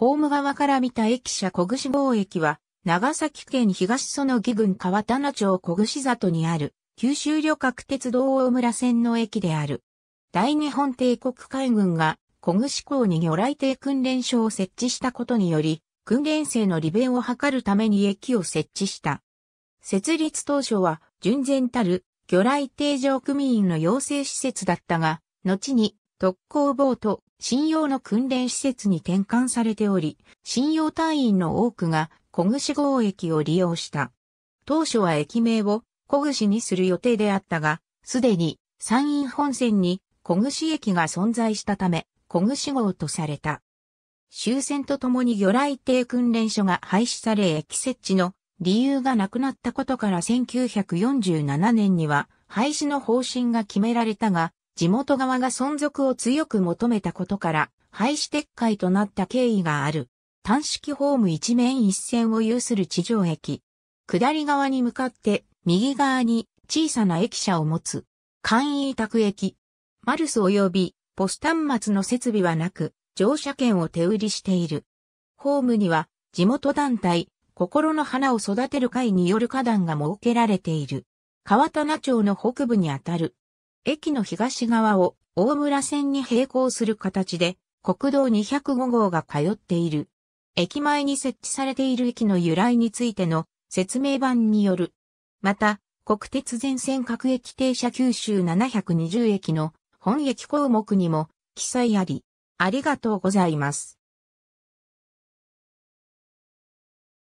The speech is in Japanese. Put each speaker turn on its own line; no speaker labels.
ホー
ム側から見た駅舎小串坊駅は、長崎県東園木郡川棚町小串里にある、九州旅客鉄道大村線の駅である。大日本帝国海軍が、小串港に魚雷艇訓練所を設置したことにより、訓練生の利便を図るために駅を設置した。設立当初は、純然たる魚雷艇上組員の養成施設だったが、後に特攻ボート、信用の訓練施設に転換されており、信用隊員の多くが小串号駅を利用した。当初は駅名を小串にする予定であったが、すでに山陰本線に小串駅が存在したため、小串号とされた。終戦とともに魚雷艇訓練所が廃止され駅設置の理由がなくなったことから1947年には廃止の方針が決められたが、地元側が存続を強く求めたことから、廃止撤回となった経緯がある。単式ホーム一面一線を有する地上駅。下り側に向かって、右側に小さな駅舎を持つ。簡易委託駅。マルス及びポス端末の設備はなく、乗車券を手売りしている。ホームには、地元団体、心の花を育てる会による花壇が設けられている。川棚町の北部にあたる、駅の東側を大村線に並行する形で国道205号が通っている。駅前に設置されている駅の由来についての説明板による。また、国鉄全線各駅停車九州720駅の本駅項目にも記載あり。ありがとうございます。